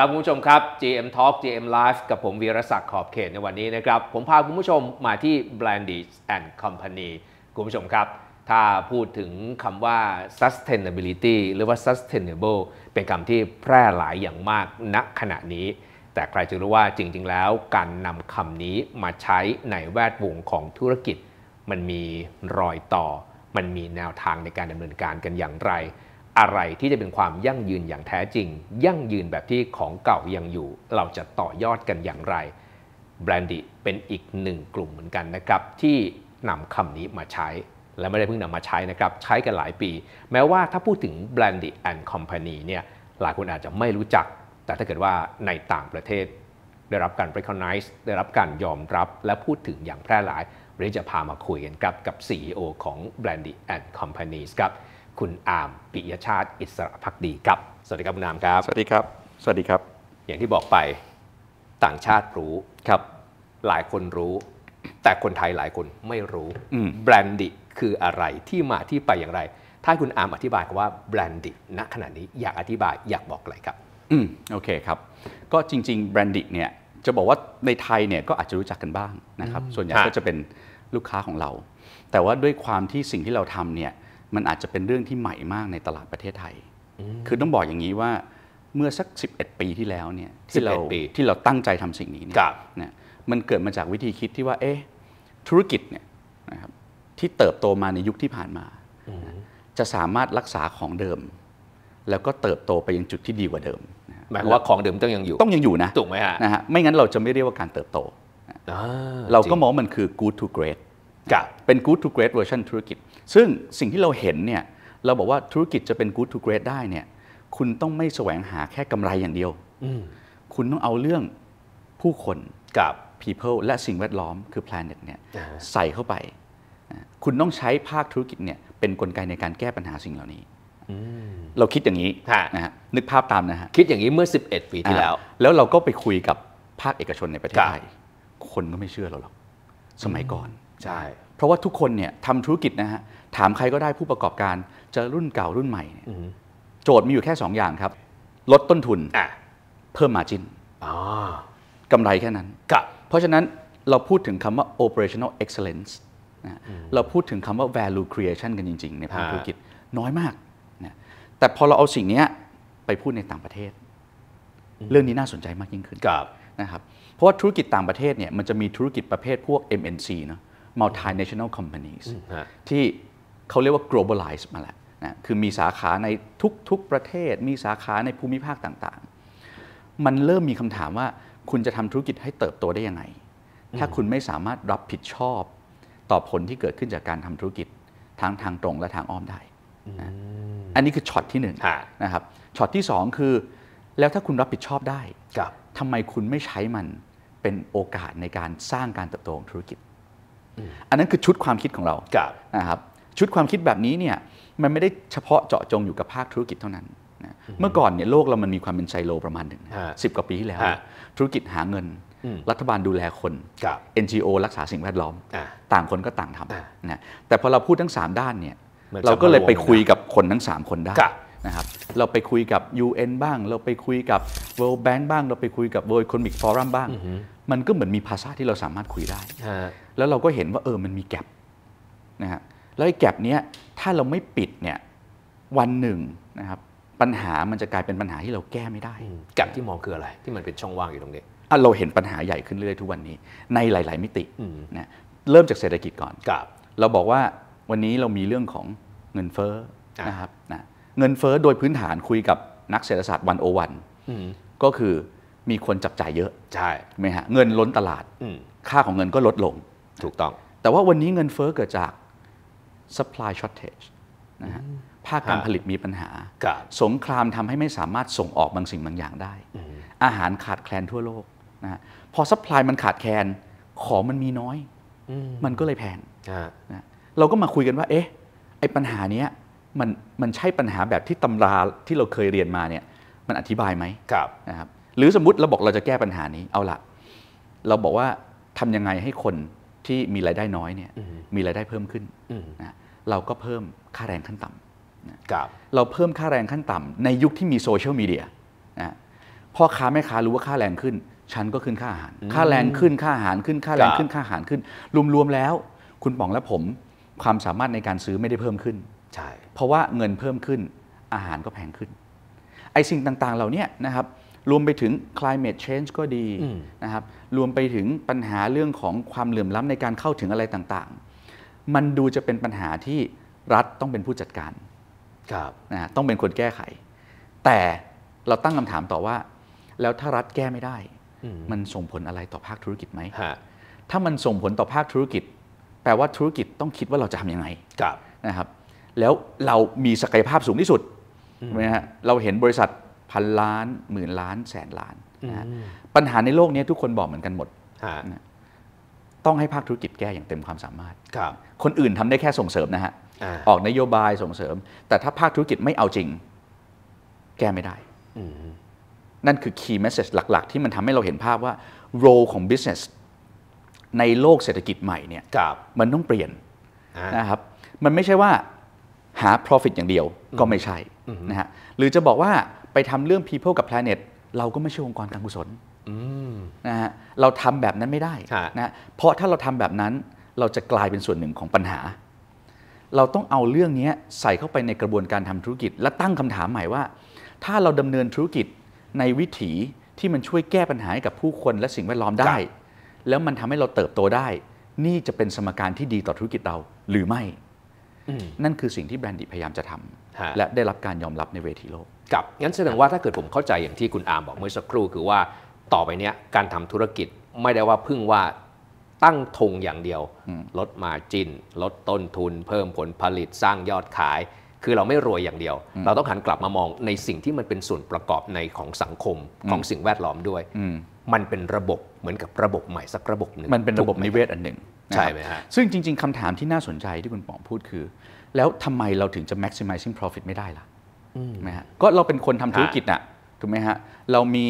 ครับคุณผู้ชมครับ GM Talk GM Live กับผมวีรศักดิ์ขอบเขตในวันนี้นะครับ ผมพาคุณผู้ชมมาที่ Brandish and Company คุณผู้ชมครับ ถ้าพูดถึงคำว่า sustainability หรือว่า sustainable เป็นคำที่แพร่หลายอย่างมากณขณะนี้ แต่ใครจะรู้ว่าจริง ๆแล้วการนำคำนี้มาใช้ในแวดวงของธุรกิจ มันมีรอยต่อ มันมีแนวทางในการดำเนินการกันอย่างไรอะไรที่จะเป็นความยั่งยืนอย่างแท้จริง ยั่งยืนแบบที่ของเก่ายังอยู่ เราจะต่อยอดกันอย่างไรแบรนดิเป็นอีกหนึ่งกลุ่มเหมือนกันนะครับ ที่นำคำนี้มาใช้ และไม่ได้เพิ่งนำมาใช้นะครับ ใช้กันหลายปี แม้ว่าถ้าพูดถึงแบรนดีแอนด์คอมพานีเนี่ยหลายคนอาจจะไม่รู้จัก แต่ถ้าเกิดว่าในต่างประเทศ ได้รับการ recognize ได้รับการยอมรับ และพูดถึงอย่างแพร่หลาย เราจะพามาคุยกันครับกับ CEO ของ Brandy and Companies ครับคุณอามปิยชาติ อิสระพักดีครับ สวัสดีครับคุณอามครับ สวัสดีครับ สวัสดีครับ อย่างที่บอกไปต่างชาติรู้ครับ หลายคนรู้ แต่คนไทยหลายคนไม่รู้แบรนดิคืออะไรที่มาที่ไปอย่างไร ถ้าคุณอามอธิบายว่าแบรนดิณขณะนี้อยากอธิบายอยากบอกอะไรครับ อืมโอเคครับ ก็จริงๆแบรนดิเนี่ยจะบอกว่าในไทยเนี่ยก็อาจจะรู้จักกันบ้างนะครับ ส่วนใหญ่ก็จะเป็นลูกค้าของเรา แต่ว่าด้วยความที่สิ่งที่เราทำเนี่ยมันอาจจะเป็นเรื่องที่ใหม่มากในตลาดประเทศไทย คือต้องบอกอย่างนี้ว่าเมื่อสัก 11 ปีที่แล้วเนี่ยที่เราที่เราตั้งใจทำสิ่งนี้เนี่ยมันเกิดมาจากวิธีคิดที่ว่าเอ๊ะธุรกิจเนี่ยนะครับที่เติบโตมาในยุคที่ผ่านมา จะสามารถรักษาของเดิม แล้วก็เติบโตไปยังจุดที่ดีกว่าเดิมหมายความว่าของเดิมต้องยังอยู่ ต้องยังอยู่นะถูกไหมฮะนะฮะไม่งั้นเราจะไม่เรียกว่าการเติบโตเราก็มองมันคือ good to great เป็น good to great version ธุรกิจซึ่งสิ่งที่เราเห็นเนี่ยเราบอกว่าธุรกิจจะเป็น good to great ได้เนี่ยคุณต้องไม่แสวงหาแค่กำไรอย่างเดียว คุณต้องเอาเรื่องผู้คนกับ people และสิ่งแวดล้อมคือ planet เนี่ยใส่เข้าไป คุณต้องใช้ภาคธุรกิจเนี่ยเป็นนกลไกในการแก้ปัญหาสิ่งเหล่านี้เราคิดอย่างนี้นะฮะนึกภาพตามนะฮะ คิดอย่างนี้เมื่อ 11ปีที่แล้ว แล้วเราก็ไปคุยกับภาคเอกชนในประเทศไทยคนก็ไม่เชื่อเราหรอกสมัยก่อนใช่เพราะว่าทุกคนเนี่ยทำธุรกิจนะฮะถามใครก็ได้ผู้ประกอบการจะรุ่นเก่า รุ่นใหม่ โจทย์มีอยู่แค่2ออย่างครับ ลดต้นทุนเพิ่มมาจินกำไรแค่นั้นเพราะฉะนั้นเราพูดถึงคำว่า operational excellence นะเราพูดถึงคำว่า value creation กันจริงๆ ในภาคธุรกิจน้อยมากนะแต่พอเราเอาสิ่งนี้ไปพูดในต่างประเทศ เรื่องนี้น่าสนใจมากยิ่งขึ้นนะครับเพราะว่าธุรกิจต่างประเทศเนี่ยมันจะมีธุรกิจประเภท พวก MNC เนาะ multinational companies ที่เขาเรียกว่า globalize มาแล้วนะคือมีสาขาในทุก ๆ ประเทศ มีสาขาในภูมิภาคต่างๆ มันเริ่มมีคำถามว่าคุณจะทำธุรกิจให้เติบโตได้ยังไง ถ้าคุณไม่สามารถรับผิดชอบต่อผลที่เกิดขึ้นจากการทำธุรกิจทั้งทางตรงและทางอ้อมได้นะอันนี้คือช็อตที่หนึ่งนะครับ ช็อตที่สองคือแล้วถ้าคุณรับผิดชอบได้ทำไมคุณไม่ใช้มันเป็นโอกาสในการสร้างการเติบโตของธุรกิจ อันนั้นคือชุดความคิดของเรานะครับชุดความคิดแบบนี้เนี่ย มันไม่ได้เฉพาะเจาะจงอยู่กับภาคธุรกิจเท่านั้น เมื่อก่อนเนี่ยโลกเรามันมีความเป็นไซโลประมาณหนึ่งสิบกว่าปีที่แล้ว ธุรกิจหาเงิน รัฐบาลดูแลคน NGO รักษาสิ่งแวดล้อม ต่างคนก็ต่างทำนะแต่พอเราพูดทั้ง 3 ด้านเนี่ย เราก็เลยไปคุยกับคนทั้ง 3 คนได้นะครับเราไปคุยกับ UN บ้าง เราไปคุยกับ World Bank บ้าง เราไปคุยกับ World Economic Forum บ้าง มันก็เหมือนมีภาษาที่เราสามารถคุยได้แล้วเราก็เห็นว่าเออมันมีแกลบนะฮะแล้วไอ้แก็บนี้ถ้าเราไม่ปิดเนี่ยวันหนึ่งนะครับปัญหามันจะกลายเป็นปัญหาที่เราแก้ไม่ได้แก็บที่มองคืออะไรที่มันเป็นช่องว่างอยู่ตรงนี้เราเห็นปัญหาใหญ่ขึ้นเรื่อยๆทุกวันนี้ในหลายๆมิตินะเริ่มจากเศรษฐกิจก่อน เราบอกว่าวันนี้เรามีเรื่องของเงินเฟ้อนะครับนะเงินเฟ้อโดยพื้นฐานคุยกับนักเศรษฐศาสตร์วันโอวันก็คือมีคนจับจ่ายเยอะใช่ไหมฮะเงินล้นตลาดค่าของเงินก็ลดลงถูกต้อง แต่ว่าวันนี้เงินเฟ้อเกิดจาก supply shortage นะฮะภาคการผลิตมีปัญหา สงครามทำให้ไม่สามารถส่งออกบางสิ่งบางอย่างได้ อาหารขาดแคลนทั่วโลกนะฮะพอซัพพลายมันขาดแคลน ของมันมีน้อย มันก็เลยแพงนะเราก็มาคุยกันว่า เอ๊ะไอ้ปัญหานี้มันมันใช่ปัญหาแบบที่ตำราที่เราเคยเรียนมาเนี่ยมันอธิบายไหมนะครับหรือสมมติเราบอกเราจะแก้ปัญหานี้เอาละเราบอกว่าทำยังไงให้คนที่มีรายได้น้อยเนี่ย มีรายได้เพิ่มขึ้นนะเราก็เพิ่มค่าแรงขั้นต่ำเราเพิ่มค่าแรงขั้นต่ำในยุคที่มีโซเชียลมีเดียพ่อค้าแม่ค้ารู้ว่าค่าแรงขึ้น ฉันก็ขึ้นค่าอาหาร ค่าแรงขึ้นค่าอาหารขึ้นค่าแรงขึ้นค่าอาหารขึ้น รวมๆแล้วคุณป๋องและผมความสามารถในการซื้อไม่ได้เพิ่มขึ้นใช่เพราะว่าเงินเพิ่มขึ้นอาหารก็แพงขึ้น ไอ้สิ่งต่างๆเหล่านี้นะครับรวมไปถึง climate change ก็ดีนะครับรวมไปถึงปัญหาเรื่องของความเหลื่อมล้ำในการเข้าถึงอะไรต่างๆมันดูจะเป็นปัญหาที่รัฐต้องเป็นผู้จัดการครับนะต้องเป็นคนแก้ไข แต่เราตั้งคำถามต่อว่า แล้วถ้ารัฐแก้ไม่ได้ มันส่งผลอะไรต่อภาคธุรกิจไหมถ้ามันส่งผลต่อภาคธุรกิจ แปลว่าธุรกิจต้องคิดว่าเราจะทํำยังไงนะครับแล้วเรามีศักยภาพสูงที่สุดนะฮะเราเห็นบริษัทพันล้าน หมื่นล้าน แสนล้านนะปัญหาในโลกนี้ทุกคนบอกเหมือนกันหมดนะต้องให้ภาคธุรกิจแก้อย่างเต็มความสามารถครับคนอื่นทำได้แค่ส่งเสริมนะฮะ ออกนโยบายส่งเสริม แต่ถ้าภาคธุรกิจไม่เอาจริง แก้ไม่ได้ นั่นคือ key message หลัก ๆ ที่มันทำให้เราเห็นภาพว่า role ของ business ในโลกเศรษฐกิจใหม่เนี่ยมันต้องเปลี่ยนนะครับ มันไม่ใช่ว่าหา profit อย่างเดียวก็ไม่ใช่นะฮะ หรือจะบอกว่าไปทำเรื่อง people กับ planet เราก็ไม่ใช่องค์กรการกุศลนะฮะเราทำแบบนั้นไม่ได้นะเพราะถ้าเราทำแบบนั้นเราจะกลายเป็นส่วนหนึ่งของปัญหา เราต้องเอาเรื่องนี้ใส่เข้าไปในกระบวนการทำธุรกิจและตั้งคำถามใหม่ว่า ถ้าเราดำเนินธุรกิจในวิถีที่มันช่วยแก้ปัญหาให้กับผู้คน และสิ่งแวดล้อมได้ แล้วมันทำให้เราเติบโตได้ นี่จะเป็นสมการที่ดีต่อธุรกิจเราหรือไม่นั่นคือสิ่งที่แบรนด์ดิพยายามจะทำและได้รับการยอมรับในเวทีโลกกับงั้นแสดงว่าถ้าเกิดผมเข้าใจอย่างที่คุณอาร์มบอกเมื่อสักครู่คือว่าต่อไปเนี้ยการทำธุรกิจไม่ได้ว่าพึ่งว่าตั้งธงอย่างเดียว ลดมาจินลดต้นทุนเพิ่มผลผลิตสร้างยอดขาย คือเราไม่รวยอย่างเดียว เราต้องหันกลับมามองในสิ่งที่มันเป็นส่วนประกอบในของสังคมของสิ่งแวดล้อมด้วย มันเป็นระบบเหมือนกับระบบใหม่สักระบบหนึ่งมันเป็นระบบนิเวศอันหนึ่งใช่ไหมฮะซึ่งจริงๆคำถามที่น่าสนใจที่คุณป๋องพูดคือ แล้วทำไมเราถึงจะ maximizing profit ไม่ได้ล่ะไหมฮะก็เราเป็นคนทำธุรกิจน่ะถูกไหมฮะเรามี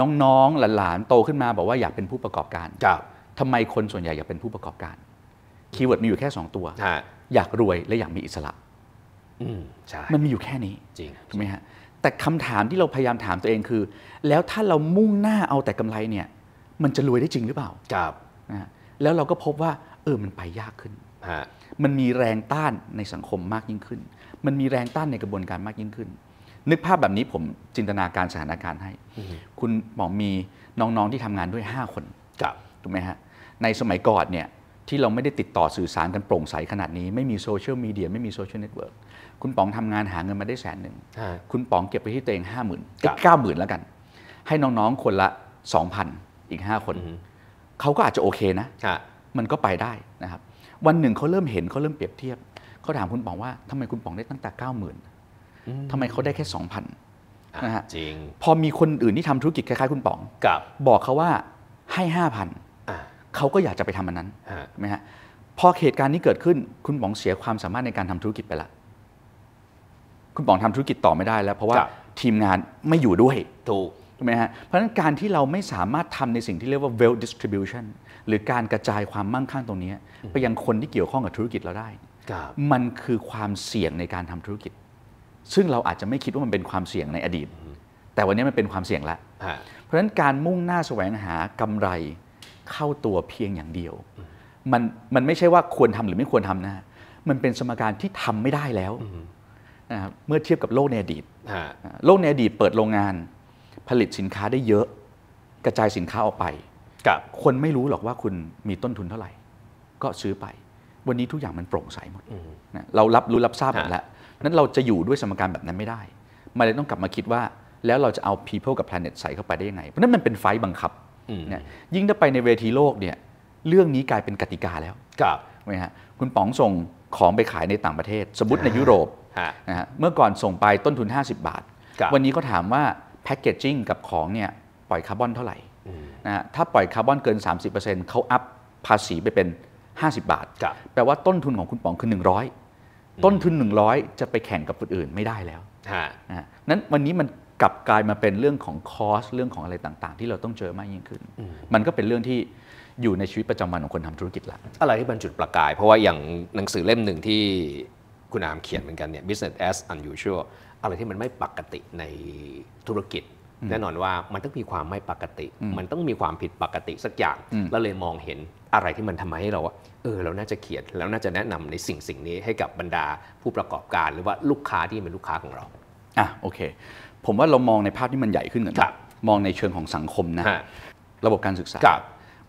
น้องๆหลานๆโตขึ้นมาบอกว่าอยากเป็นผู้ประกอบการทำไมคนส่วนใหญ่อยากเป็นผู้ประกอบการ คีย์เวิร์ดมีอยู่แค่ 2 ตัว อยากรวยและอยากมีอิสระ มันมีอยู่แค่นี้จริงถูกไหมฮะ แต่คำถามที่เราพยายามถามตัวเองคือ แล้วถ้าเรามุ่งหน้าเอาแต่กำไรเนี่ย มันจะรวยได้จริงหรือเปล่าครับนะแล้วเราก็พบว่า เออมันไปยากขึ้น มันมีแรงต้านในสังคมมากยิ่งขึ้น มันมีแรงต้านในกระบวนการมากยิ่งขึ้นนึกภาพแบบนี้ผมจินตนาการสถานการณ์ให้ คุณหมอมีน้องๆที่ทำงานด้วย 5 คนถูกไหมฮะในสมัยก่อนเนี่ยที่เราไม่ได้ติดต่อสื่อสารกันโปร่งใสขนาดนี้ไม่มีโซเชียลมีเดียไม่มีโซเชียลเน็ตเวิร์กคุณป๋องทำงานหาเงินมาได้แสนหนึ่ง คุณป๋องเก็บไปที่ตัวเองห้าหมื่นเก้าหมื่นแล้วกัน ให้น้องๆคนละสองพันอีกห้าคน เขาก็อาจจะโอเคนะมันก็ไปได้นะครับวันหนึ่งเขาเริ่มเห็นเขาเริ่มเปรียบเทียบเขาถามคุณป๋องว่าทำไมคุณป๋องได้ตั้งแต่เก้าหมื่นทำไมเขาได้แค่สองพันนะฮะจริงพอมีคนอื่นที่ทำธุรกิจคล้ายๆ คุณป๋องกับบอกเขาว่าให้ห้าพันเขาก็อยากจะไปทำอันนั้นใช่ไหมฮะพอเหตุการณ์นี้เกิดขึ้นคุณป๋องเสียความสามารถในการทำธุรกิจไปละ คุณป๋องทำธุรกิจต่อไม่ได้แล้ว เพราะว่าทีมงานไม่อยู่ด้วยถูกใช่ไหมฮะเพราะฉะนั้นการที่เราไม่สามารถทำในสิ่งที่เรียกว่า wealth distribution หรือการกระจายความมั่งคั่งตรงนี้ไปยังคนที่เกี่ยวข้องกับธุรกิจเราได้มันคือความเสี่ยงในการทำธุรกิจซึ่งเราอาจจะไม่คิดว่ามันเป็นความเสี่ยงในอดีต แต่วันนี้มันเป็นความเสี่ยงละเพราะฉะนั้นการมุ่งหน้าแสวงหากำไรเข้าตัวเพียงอย่างเดียว มันมันไม่ใช่ว่าควรทำหรือไม่ควรทำนะ มันเป็นสมการที่ทำไม่ได้แล้วนะเมื่อเทียบกับโลกในอดีต โลกในอดีตเปิดโรงงาน ผลิตสินค้าได้เยอะกระจายสินค้าออกไป กับคนไม่รู้หรอกว่าคุณมีต้นทุนเท่าไหร่ ก็ซื้อไป วันนี้ทุกอย่างมันโปร่งใสหมดเรารับรู้รับทราบหมดแล้วนั้นเราจะอยู่ด้วยสมการแบบนั้นไม่ได้ มันเลยต้องกลับมาคิดว่า แล้วเราจะเอา people กับ planet ใส่เข้าไปได้ยังไง เพราะนั้นมันเป็นไฟบังคับนะยิ่งถ้าไปในเวทีโลกเนี่ยเรื่องนี้กลายเป็นกติกาแล้วครับไหมฮะคุณป๋องส่งของไปขายในต่างประเทศ สมมติในยุโรปนะฮะเมื่อก่อนส่งไปต้นทุน 50 บาท วันนี้เขาถามว่าแพคเกจจิ้งกับของเนี่ยปล่อยคาร์บอนเท่าไหร่นะฮะถ้าปล่อยคาร์บอนเกิน 30%เขาอัพภาษีไปเป็น 50 บาทแปลว่าต้นทุนของคุณป๋องคือ100ต้นทุน 100 จะไปแข่งกับคนอื่นไม่ได้แล้ว นั้นวันนี้มันกลับกลายมาเป็นเรื่องของคอสเรื่องของอะไรต่างๆ ที่เราต้องเจอมากยิ่งขึ้น มันก็เป็นเรื่องที่อยู่ในชีวิตประจำวันของคนทำธุรกิจละ อะไรที่เป็นจุดประกาย เพราะว่าอย่างหนังสือเล่มหนึ่งที่คุณอามเขียนเหมือนกันเนี่ย business as unusual อะไรที่มันไม่ปกติในธุรกิจแน่นอนว่ามันต้องมีความไม่ปกติ มันต้องมีความผิดปกติสักอย่าง แล้วเลยมองเห็นอะไรที่มันทำให้เราเออ เราน่าจะเขียน แล้วน่าจะแนะนำในสิ่งสิ่งนี้ให้กับบรรดาผู้ประกอบการหรือว่าลูกค้าที่เป็นลูกค้าของเรา อ่ะ โอเค ผมว่าเรามองในภาพที่มันใหญ่ขึ้นหน่อยมองในเชิงของสังคมนะ ระบบการศึกษา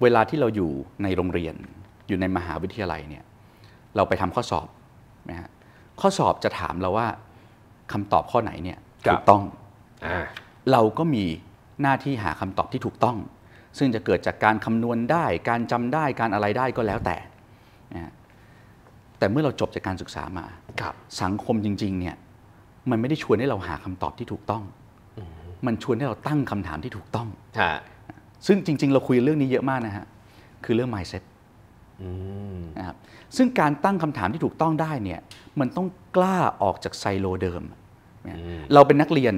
เวลาที่เราอยู่ในโรงเรียน อยู่ในมหาวิทยาลัยเนี่ย เราไปทำข้อสอบนะฮะข้อสอบจะถามเราว่าคำตอบข้อไหนเนี่ยถูกต้องเราก็มีหน้าที่หาคำตอบที่ถูกต้อง ซึ่งจะเกิดจากการคำนวณได้การจำได้การอะไรได้ก็แล้วแต่แต่เมื่อเราจบจากการศึกษามาสังคมจริงๆเนี่ยมันไม่ได้ชวนให้เราหาคำตอบที่ถูกต้อง มันชวนให้เราตั้งคำถามที่ถูกต้อง ซึ่งจริงๆเราคุยเรื่องนี้เยอะมากนะฮะ คือเรื่อง mindset นะครับซึ่งการตั้งคำถามที่ถูกต้องได้เนี่ยมันต้องกล้าออกจากไซโลเดิมเนี่ยเราเป็นนักเรียน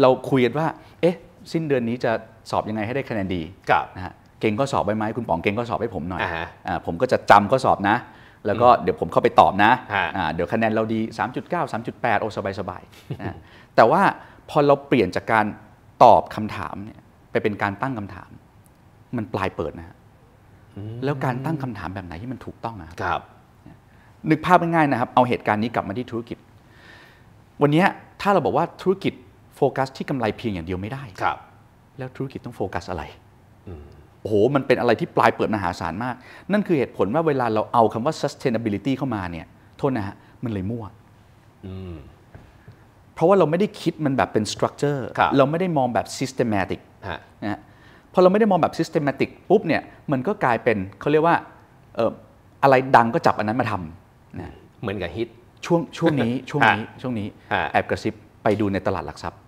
เราคุยกันว่า เอ๊ะ สิ้นเดือนนี้จะสอบยังไงให้ได้คะแนนดีนะฮะเก่งก็สอบไปไหมคุณป๋องเก่งก็สอบให้ผมหน่อยผมก็จะจำก็สอบนะ แล้วก็เดี๋ยวผมเข้าไปตอบนะเดี๋ยวคะแนนเราดี 3.9 3.8โอสบายสบายแต่ว่าพอเราเปลี่ยนจากการตอบคำถามเนี่ยไปเป็นการตั้งคำถาม มันปลายเปิดนะฮะแล้วการตั้งคำถามแบบไหนที่มันถูกต้องนะครับ นึกภาพง่ายๆนะครับ เอาเหตุการณ์นี้กลับมาที่ธุรกิจ วันนี้ถ้าเราบอกว่าธุรกิจโฟกัสที่กำไรเพียงอย่างเดียวไม่ได้ ครับ แล้วธุรกิจต้องโฟกัสอะไร โอ้โห มันเป็นอะไรที่ปลายเปิดมหาศาลมาก นั่นคือเหตุผลว่าเวลาเราเอาคำว่า sustainability เข้ามาเนี่ย โทษนะฮะ มันเลยมั่ว เพราะว่าเราไม่ได้คิดมันแบบเป็น structure เราไม่ได้มองแบบ systematic นะพอเราไม่ได้มองแบบ systematic ปุ๊บเนี่ย มันก็กลายเป็นเขาเรียกว่าอะไรดังก็จับอันนั้นมาทำนะเหมือนกับฮิตช่วงช่วงนี้ ช่วงนี้ช่วงนี้แอบกระซิบไปดูในตลาดหลักทรัพย์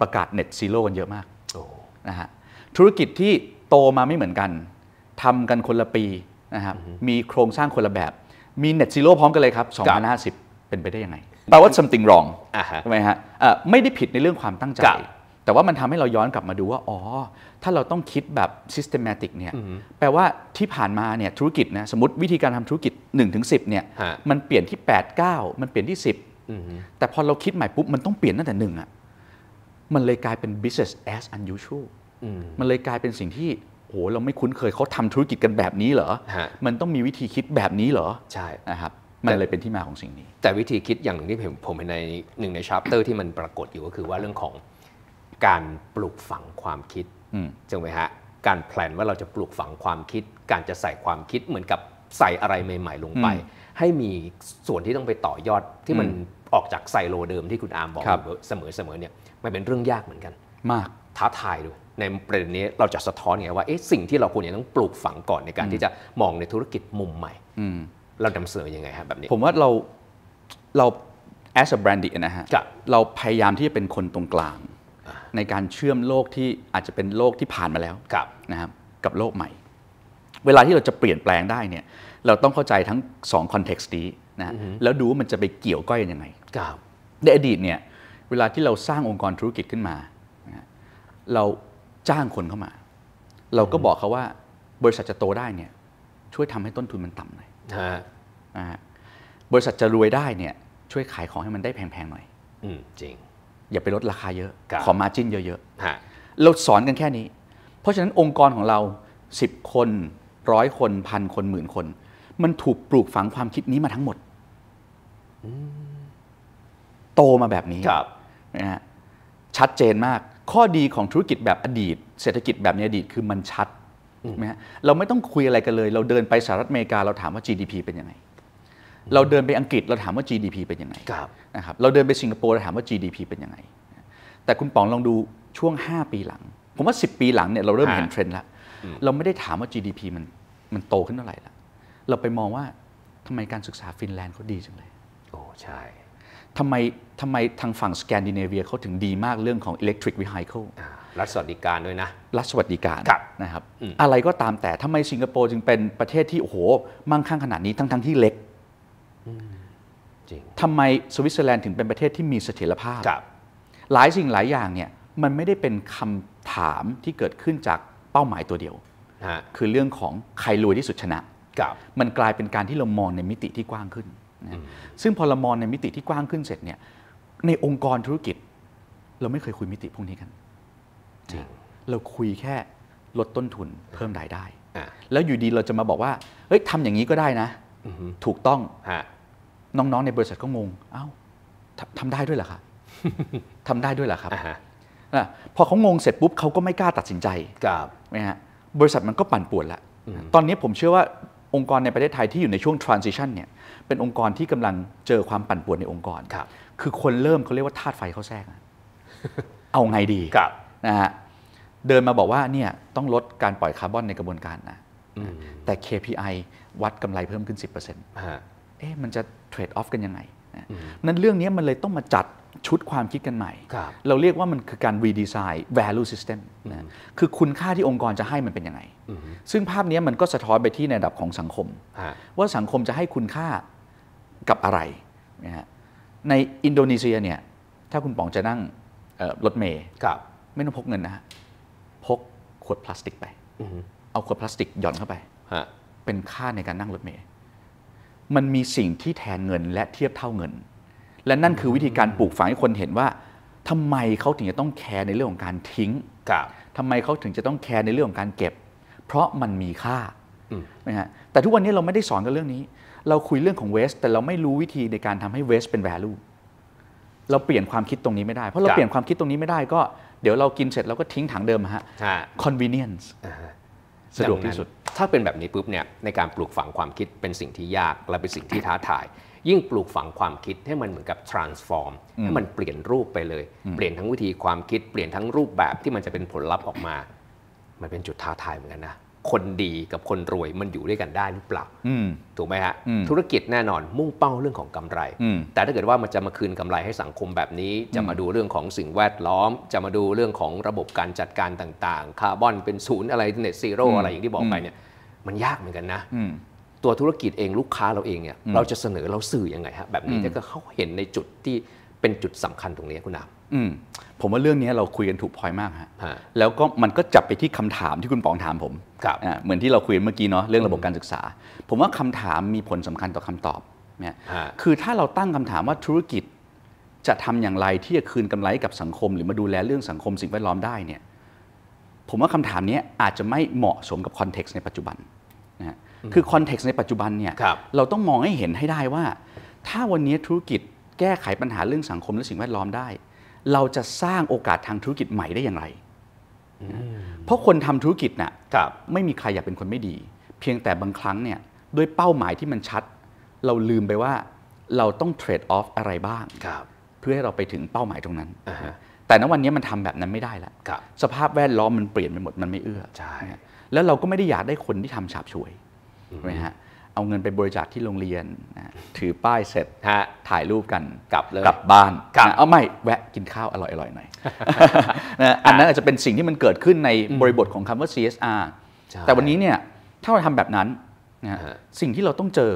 ประกาศเน็ตซีโร่กันเยอะมากนะฮะธุรกิจที่โตมาไม่เหมือนกัน ทำกันคนละปีนะครับมีโครงสร้างคนละแบบ มีเน็ตซีโร่พร้อมกันเลยครับ2ส5 0เป็นไปได้ยังไงแปลว่า something wrong ใช่ไหมฮะไม่ได้ผิดในเรื่องความตั้งใจแต่ว่ามันทำให้เราย้อนกลับมาดูว่า อ๋อ ถ้าเราต้องคิดแบบ systematic เนี่ย แปลว่าที่ผ่านมาเนี่ยธุรกิจนะสมมติวิธีการทำธุรกิจ1นถึงสิเนี่ย มันเปลี่ยนที่8เมันเปลี่ยนที่ 10แต่พอเราคิดใหม่ปุ๊บมันต้องเปลี่ยนตั้งแต่หนึ่งอ่ะ มันเลยกลายเป็น business as unusual มันเลยกลายเป็นสิ่งที่ โห เราไม่คุ้นเคยเขาทำธุรกิจกันแบบนี้เหรอ มันต้องมีวิธีคิดแบบนี้เหรอ ใช่ นะครับ มันเลยเป็นที่มาของสิ่งนี้ แต่วิธีคิดอย่างหนึ่งที่ผมเห็นในหนึ่งในชาร์ปเตอร์ที่มันปรากฏอยู่ก็คือว่าเรื่องของการปลูกฝังความคิดจังไหมฮะการแพลนว่าเราจะปลูกฝังความคิด การจะใส่ความคิดเหมือนกับใส่อะไรใหม่ ๆ ลงไป ให้มีส่วนที่ต้องไปต่อยอดที่มันออกจากไซโลเดิมที่คุณอาร์มบอกเสมอๆเนี่ยมันเป็นเรื่องยากเหมือนกัน มากท้าทายดู ในประเด็นนี้เราจะสะท้อนไงว่าเอ๊ะสิ่งที่เราควรจะต้องปลูกฝังก่อนในการที่จะมองในธุรกิจมุมใหม่เราดนาเสนอยังไงครับแบบนี้ผมว่าเราเรา as a brand นะฮะเราพยายามที่จะเป็นคนตรงกลางในการเชื่อมโลกที่อาจจะเป็นโลกที่ผ่านมาแล้วนะครับกับโลกใหม่ เวลาที่เราจะเปลี่ยนแปลงได้เนี่ยเราต้องเข้าใจทั้ง2คอนเท็กซ์นี้นะแล้วดูว่ามันจะไปเกี่ยวก้อยยังไงในอดีตเนี่ยเวลาที่เราสร้างองค์กรธุรกิจขึ้นมาเราจ้างคนเข้ามา เราก็บอกเขาว่าบริษัทจะโตได้เนี่ยช่วยทำให้ต้นทุนมันต่ำหน่อยบริษัทจะรวยได้เนี่ยช่วยขายของให้มันได้แพงๆหน่อยจริงอย่าไปลดราคาเยอะ ขอมาจิ้นเยอะๆ เราสอนกันแค่นี้ เพราะฉะนั้นองค์กรของเรา 10 คนร้อยคนพันคนหมื่นคน มันถูกปลูกฝังความคิดนี้มาทั้งหมด โตมาแบบนี้นะฮะ ชัดเจนมาก ข้อดีของธุรกิจแบบอดีต เศรษฐกิจแบบในอดีตคือมันชัดนะเราไม่ต้องคุยอะไรกันเลย เราเดินไปสหรัฐอเมริกาเราถามว่า GDP เป็นยังไงเราเดินไปอังกฤษเราถามว่า GDP เป็นยังไงนะครับเราเดินไปสิงคโปร์ เราถามว่า GDP เป็นยังไง แต่คุณป๋องลองดูช่วง 5 ปีหลัง ผมว่า 10 ปีหลังเนี่ยเราเริ่มเห็นเทรนด์แล้วเราไม่ได้ถามว่า GDP มันมันโตขึ้นเท่าไหร่ละเราไปมองว่าทำไมการศึกษาฟินแลนด์เขาดีจังเลยโอ้ใช่ทำไมทำไมทางฝั่งสแกนดิเนเวียเขาถึงดีมากเรื่องของ electric vehicle รัฐสวัสดิการด้วยนะรัฐสวัสดิการนะครับอะไรก็ตามแต่ทาไมสิงคโปร์จึงเป็นประเทศที่โอ้โหมั่งคั่งขนาดนี้ทั้งทั้งที่เล็กทำไมสวิตเซอร์แลนด์ถึงเป็นประเทศที่มีเสถียรภาพหลายสิ่งหลายอย่างเนี่ยมันไม่ได้เป็นคำถามที่เกิดขึ้นจากเป้าหมายตัวเดียวคือเรื่องของใครรวยที่สุดชนะ มันกลายเป็นการที่เรามองในมิติที่กว้างขึ้น ซึ่งพอเรามองในมิติที่กว้างขึ้นเสร็จเนี่ยในองค์กรธุรกิจ เราไม่เคยคุยมิติพวกนี้กันเราคุยแค่ลดต้นทุนเพิ่มรายได้ แล้วอยู่ดีเราจะมาบอกว่าเฮ้ยทำอย่างนี้ก็ได้นะ ถูกต้องน้อง ๆ ในบริษัทก็งง เอา้า ทำได้ด้วยเหรอคะทํทำได้ด้วยเหรอครับ พอเขางงเสร็จปุ๊บเขาก็ไม่กล้าตัดสินใจนะฮะบริษัทมันก็ปั่นป่วนละ ตอนนี้ผมเชื่อว่าองค์กรในประเทศไทยที่อยู่ในช่วง transition เนี่ย เป็นองค์กรที่กำลังเจอความปั่นป่วนในองค์กรคคือคนเริ่มเขาเรียกว่าธาตุไฟเขาแทรก เอาไงดีนะฮะเดินมาบอกว่าเนี่ยต้องลดการปล่อยคาร์บอนในกระบวนการนะ แต่ KPI วัดกำไรเพิ่มขึ้น10%ฮะเอ๊ะมันจะเทรดออฟกันยังไง นั้นเรื่องนี้มันเลยต้องมาจัดชุดความคิดกันใหม่ เราเรียกว่ามันคือการ redesign value system คือคุณค่าที่องค์กรจะให้มันเป็นยังไง ซึ่งภาพนี้มันก็สะท้อนไปที่ในระดับของสังคม ว่าสังคมจะให้คุณค่ากับอะไรนะในอินโดนีเซียเนี่ย ถ้าคุณป๋องจะนั่งรถเมย์ไม่ต้องพกเงินนะพกขวดพลาสติกไป เอาขวดพลาสติกหย่อนเข้าไป เป็นค่าในการนั่งรถเมย์มันมีสิ่งที่แทนเงินและเทียบเท่าเงิน และนั่นคือวิธีการปลูกฝังให้คนเห็นว่า ทำไมเขาถึงจะต้องแคร์ในเรื่องของการทิ้งทำไมเขาถึงจะต้องแคร์ในเรื่องของการเก็บ เพราะมันมีค่า นะฮะ แต่ทุกวันนี้เราไม่ได้สอนกันเรื่องนี้ เราคุยเรื่องของเวสแต่เราไม่รู้วิธีในการทำให้เวสเป็นแวลูเราเปลี่ยนความคิดตรงนี้ไม่ได้ เพราะเราเปลี่ยนความคิดตรงนี้ไม่ได้ก็เดี๋ยวเรากินเสร็จเราก็ทิ้งถังเดิมฮะ convenience สะดวกที่สุดถ้าเป็นแบบนี้ปุ๊บเนี่ยในการปลูกฝังความคิดเป็นสิ่งที่ยากและเป็นสิ่งที่ท้าทาย ยิ่งปลูกฝังความคิดให้มันเหมือนกับ transform ให้มันเปลี่ยนรูปไปเลย เปลี่ยนทั้งวิธีความคิดเปลี่ยนทั้งรูปแบบที่มันจะเป็นผลลัพธ์ออกมา มันเป็นจุดท้าทายเหมือนกันนะคนดีกับคนรวยมันอยู่ด้วยกันได้หรือเปล่าถูกไหมฮะ ธุรกิจแน่นอนมุ่งเป้าเรื่องของกำไร แต่ถ้าเกิดว่ามันจะมาคืนกำไรให้สังคมแบบนี้จะมาดูเรื่องของสิ่งแวดล้อม จะมาดูเรื่องของระบบการจัดการต่าง ๆคาร์บอนเป็นศูนย์อะไรเน็ตซีโร่อะไรอย่างที่บอกไปเนี่ยมันยากเหมือนกันนะตัวธุรกิจเองลูกค้าเราเองเนี่ยเราจะเสนอเราสื่อยังไงฮะแบบนี้ถ้าเขาเห็นในจุดที่เป็นจุดสำคัญตรงนี้คุณนาผมว่าเรื่องนี้เราคุยกันถูกพอยมากฮะ แล้วก็มันก็จับไปที่คำถามที่คุณปองถามผมเหมือนที่เราคุยเมื่อกี้เนาะเรื่องระบบการศึกษา ผมว่าคำถามมีผลสำคัญต่อคำตอบเนี่ยคือถ้าเราตั้งคำถามว่าธุรกิจจะทำอย่างไรที่จะคืนกำไรกับสังคมหรือมาดูแลเรื่องสังคมสิ่งแวดล้อมได้เนี่ย ผมว่าคำถามนี้อาจจะไม่เหมาะสมกับคอนเท็กซ์ในปัจจุบันนะคือคอนเท็กซ์ในปัจจุบันเนี่ยรเราต้องมองให้เห็นให้ได้ว่า ถ้าวันนี้ธุรกิจแก้ไขปัญหาเรื่องสังคมและสิ่งแวดล้อมได้เราจะสร้างโอกาสทางธุรกิจใหม่ได้อย่างไรเพราะคนทำธุรกิจนะ่ะไม่มีใครอยาก เป็นคนไม่ดี เพียงแต่บางครั้งเนี่ยด้วยเป้าหมายที่มันชัด เราลืมไปว่าเราต้องเทรดออฟ อะไรบ้างเพื่อให้เราไปถึงเป้าหมายตรงนั้นแต่ณวันนี้มันทำแบบนั้นไม่ได้แล้วสภาพแวดล้อมมันเปลี่ยนไปหมดมันไม่เอื้อแล้วเราก็ไม่ได้อยากได้คนที่ทำฉาบฉวยใช่ไหมฮะเอาเงินไปบริจาคที่โรงเรียนถือป้ายเสร็จถ่ายรูปกันกลับเลยกลับบ้านนะเอาไม่แวะกินข้าวอร่อยๆหน่อยนะอันนั้นอาจจะเป็นสิ่งที่มันเกิดขึ้นในบริบทของคาว่า CSR แต่วันนี้เนี่ยถ้าเราทำแบบนั้นนะสิ่งที่เราต้องเจอ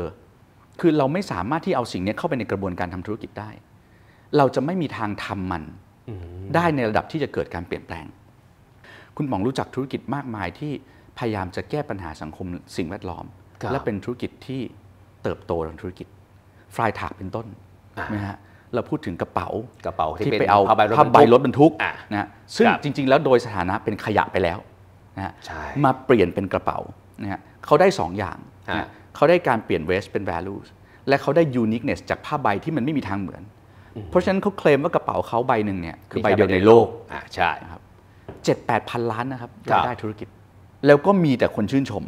คือเราไม่สามารถที่เอาสิ่งนี้เข้าไปในกระบวนการทำธุรกิจได้ เราจะไม่มีทางทำมันได้ในระดับที่จะเกิดการเปลี่ยนแปลง คุณหมองรู้จักธุรกิจมากมายที่พยายามจะแก้ปัญหาสังคมสิ่งแวดล้อมและเป็นธุรกิจที่เติบโตทางธุรกิจฟลายถากเป็นต้นนะฮะเราพูดถึงกระเป๋ากระเป๋าที่ไปเอาผ้าใบรถบรรทุกนะซึ่งจริงๆแล้วโดยสถานะเป็นขยะไปแล้วนะมาเปลี่ยนเป็นกระเป๋านะฮะเขาได้ 2 อย่าง เขาได้การเปลี่ยนเวสเป็น v a l u e และเขาได้ยูนิคเนสจากผ้าใบที่มันไม่มีทางเหมือน เพราะฉะนั้นเขาเคลมว่ากระเป๋าเขาใบหนึ่งเนี่ยคือใบเดียวในโลกอ่าใช่ครับเจ็ดแปดพันล้านนะครับรายได้ธุรกิจแล้วก็มีแต่คนชื่นชม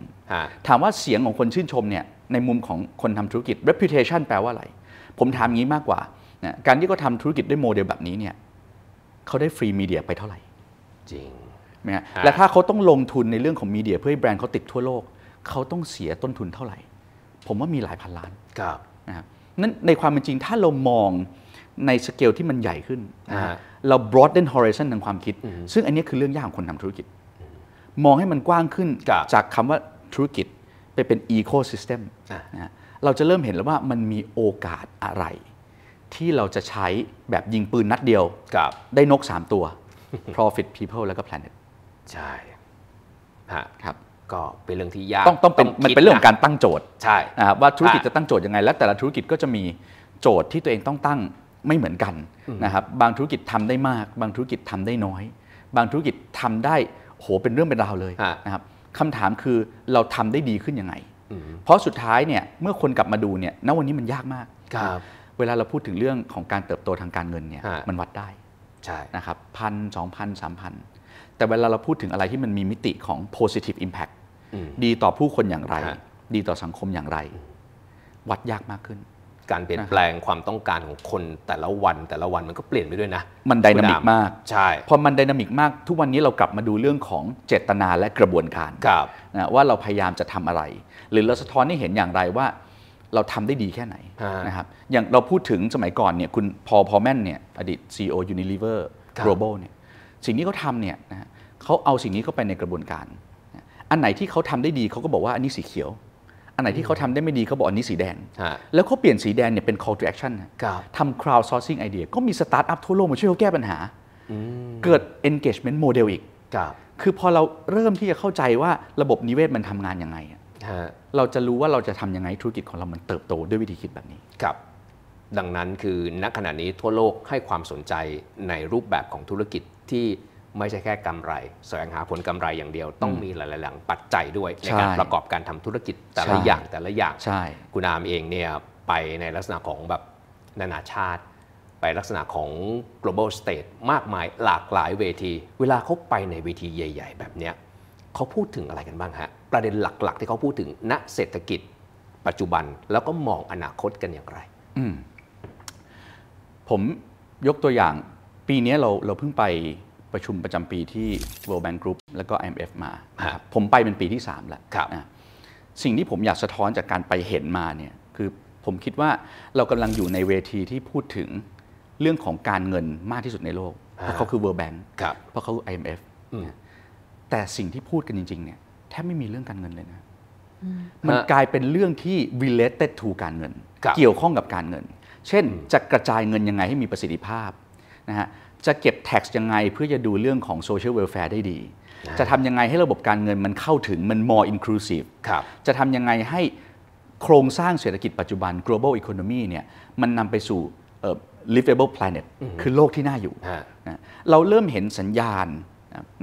ถามว่าเสียงของคนชื่นชมเนี่ยในมุมของคนทำธุรกิจ reputation แปลว่าอะไร ผมถามงี้มากกว่า การที่เขาทาธุรกิจด้วยโมเดลแบบนี้เนี่ยเขาได้ฟรีมีเดียไปเท่าไหร่ จริงนะและถ้าเขาต้องลงทุนในเรื่องของมีเดีย เพื่อให้แบรนด์เขาติดทั่วโลก เขาต้องเสียต้นทุนเท่าไหร่ ผมว่ามีหลายพันล้าน ครับนะั่นั้นในความเป็นจริง ถ้าเรามองในสเกลที่มันใหญ่ขึ้น เรา broaden horizon ทางความคิด ซึ่งอันนี้คือเรื่องยากของคนทำธุรกิจมองให้มันกว้างขึ้นจากคำว่าธุรกิจไปเป็นโคซิสเต็มนะเราจะเริ่มเห็นแล้วว่ามันมีโอกาสอะไร ที่เราจะใช้แบบยิงปืนนัดเดียวได้นก 3 ตัว profit people แล้วก็ planet ใช่ครับ ก็เป็นเรื่องที่ยากต้องต้องเป็นมันเป็นเรื่องการตั้งโจทย์ใช่นะว่าธุรกิจจะตั้งโจทย์ยังไง และแต่ละธุรกิจก็จะมีโจทย์ที่ตัวเองต้องตั้งไม่เหมือนกันนะครับบางธุรกิจทำได้มาก บางธุรกิจทำได้น้อย บางธุรกิจทำได้โหเป็นเรื่องเป็นราวเลยนะครับคำถามคือเราทำได้ดีขึ้นยังไง เพราะสุดท้ายเนี่ย เมื่อคนกลับมาดูเนี่ยณวันนี้มันยากมากครับเวลาเราพูดถึงเรื่องของการเติบโตทางการเงินเนี่ย มันวัดได้ ใช่นะครับพันสองพันสามพันแต่เวลาเราพูดถึงอะไรที่มันมีมิติของ positive impact ดีต่อผู้คนอย่างไร ดีต่อสังคมอย่างไร วัดยากมากขึ้นการเปลี่ยนแปลงความต้องการของคนแต่ละวันแต่ละวันมันก็เปลี่ยนไปด้วยนะ มันดินามิกมาก ใช่ พอมันดินามิกมาก ทุกวันนี้เรากลับมาดูเรื่องของเจตนาและกระบวนการ ครับนะว่าเราพยายามจะทำอะไร หรือเราสะท้อนให้เห็นอย่างไรว่าเราทำได้ดีแค่ไหนนะครับ อย่างเราพูดถึงสมัยก่อนเนี่ยคุณพอพอแม่นเนี่ยอดีต c ูนิลิเวอร์โกลบอลเนี่ยสิ่งนี้เขาทำเนี่ยนะเขาเอาสิ่งนี้เข้าไปในกระบวนการ อันไหนที่เขาทำได้ดีเขาก็บอกว่าอันนี้สีเขียวไหนที่เขาทำได้ไม่ดีเขาบอกอันนี้สีแดงแล้วเขาเปลี่ยนสีแดงเนี่ยเป็น call to action ทำ crowd sourcing idea ก็มีสตาร์ทอัพทั่วโลกมาช่วยเขาแก้ปัญหาเกิด engagement model อีกคือพอเราเริ่มที่จะเข้าใจว่าระบบนิเวศมันทำงานยังไงเราจะรู้ว่าเราจะทํำยังไงธุรกิจของเรามันเติบโตด้วยวิธีคิดแบบนี้ครับดังนั้นคือณขณะนี้ทั่วโลกให้ความสนใจในรูปแบบของธุรกิจที่ไม่ใช่แค่กำไรแสวงหาผลกำไรอย่างเดียวต้องมีหลายๆหลังปัจจัยด้วย ในการประกอบการทำธุรกิจแต่ละอย่างแต่ละอย่างคุณอามเองเนี่ยไปในลักษณะของแบบนานาชาติ ไปลักษณะของ global state มากมายหลากหลายเวที เวลาเขาไปในเวทีใหญ่ ๆ แบบเนี้ยเขาพูดถึงอะไรกันบ้างฮะ ประเด็นหลักๆ ที่เขาพูดถึงณเศรษฐกิจ ปัจจุบันแล้วก็มองอนาคตกันอย่างไรผมยกตัวอย่างปีนี้เราเราเพิ่งไปประชุมประจำปีที่ World Bank Group แล้วก็ IMF มา ผมไปเป็นปีที่3แล้วสิ่งที่ผมอยากสะท้อนจากการไปเห็นมาเนี่ยคือผมคิดว่าเรากำลังอยู่ในเวทีที่พูดถึงเรื่องของการเงินมากที่สุดในโลก เพราะเขาคือ World Bank เพราะเขาคือ IMF แต่สิ่งที่พูดกันจริงๆเนี่ยแทบไม่มีเรื่องการเงินเลยนะมันกลายเป็นเรื่องที่ related to การเงิน เกี่ยวข้องกับการเงิน เช่นจะกระจายเงินยังไงให้มีประสิทธิภาพนะฮะจะเก็บ tax ยังไงเพื่อจะดูเรื่องของ social welfare ได้ดี จะทำยังไงให้ระบบการเงินมันเข้าถึงมัน more inclusive จะทำยังไงให้โครงสร้างเศรษฐกิจปัจจุบัน global economy เนี่ยมันนำไปสู่ livable planet คือโลกที่น่าอยู่ เราเริ่มเห็นสัญญาณ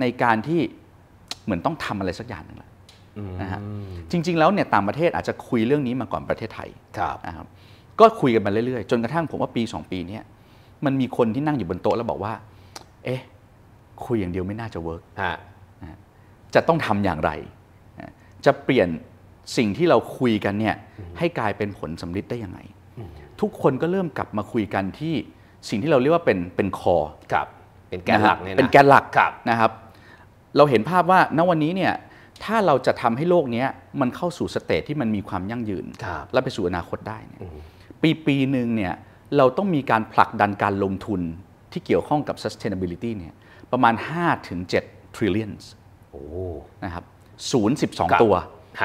ในการที่เหมือนต้องทำอะไรสักอย่างหนึ่งแล้วนะฮะจริงๆแล้วเนี่ยต่างประเทศอาจจะคุยเรื่องนี้มาก่อนประเทศไทยนะครับก็คุยกันมาเรื่อยๆจนกระทั่งผมว่าปี 2 ปีนี้มันมีคนที่นั่งอยู่บนโต๊ะแล้วบอกว่า เอ๊ะ คุยอย่างเดียวไม่น่าจะเวิร์กจะต้องทำอย่างไร จะเปลี่ยนสิ่งที่เราคุยกันเนี่ยให้กลายเป็นผลสำลิดได้ยังไง ทุกคนก็เริ่มกลับมาคุยกันที่สิ่งที่เราเรียกว่าเป็นเป็นคอครับเป็นแกนหลักเนี่ยเป็นแกนหลักนะครับ เราเห็นภาพว่าณวันนี้เนี่ย ถ้าเราจะทำให้โลกนี้มันเข้าสู่สเตจที่มันมีความยั่งยืน และไปสู่อนาคตได้ปีปีหนึ่งเนี่ยเราต้องมีการผลักดันการลงทุนที่เกี่ยวข้องกับ sustainability เนี่ยประมาณ5-7 trillion นะครับศูนย์สิบสองตัว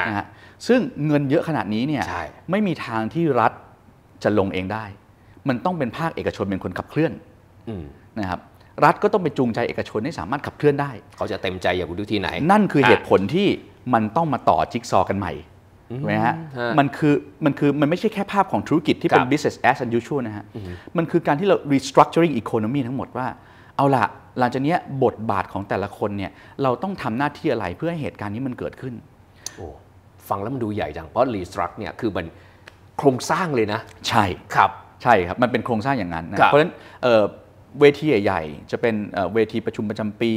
นะฮะซึ่งเงินเยอะขนาดนี้เนี่ยไม่มีทางที่รัฐจะลงเองได้ มันต้องเป็นภาคเอกชนเป็นคนขับเคลื่อนนะครับรัฐก็ต้องไปจูงใจเอกชนให้สามารถขับเคลื่อนได้ เขาจะเต็มใจอย่างคุณดูที่ไหน นั่นคือเหตุผลที่มันต้องมาต่อจิ๊กซอ กันใหม่ถูกไหมฮะมันคือมันคือ มันไม่ใช่แค่ภาพของธุรกิจที่เป็น business as u s u a l นะฮะมันคือการที่เรา restructuring economy ทั้งหมดว่า เอาละหลังจากนี้บทบาทของแต่ละคนเนี่ยเราต้องทำหน้าที่อะไรเพื่อให้เหตุการณ์นี้มันเกิดขึ้นโอ้ฟังแล้วมันดูใหญ่จัง เพราะ restruct เนี่ยคือมันโครงสร้างเลยนะ ใช่ครับใช่ครับมันเป็นโครงสร้างอย่างนั้นนะเพราะฉะนั้นเวทีใหญ่ๆ จะเป็นเวทีประชุมประจำปี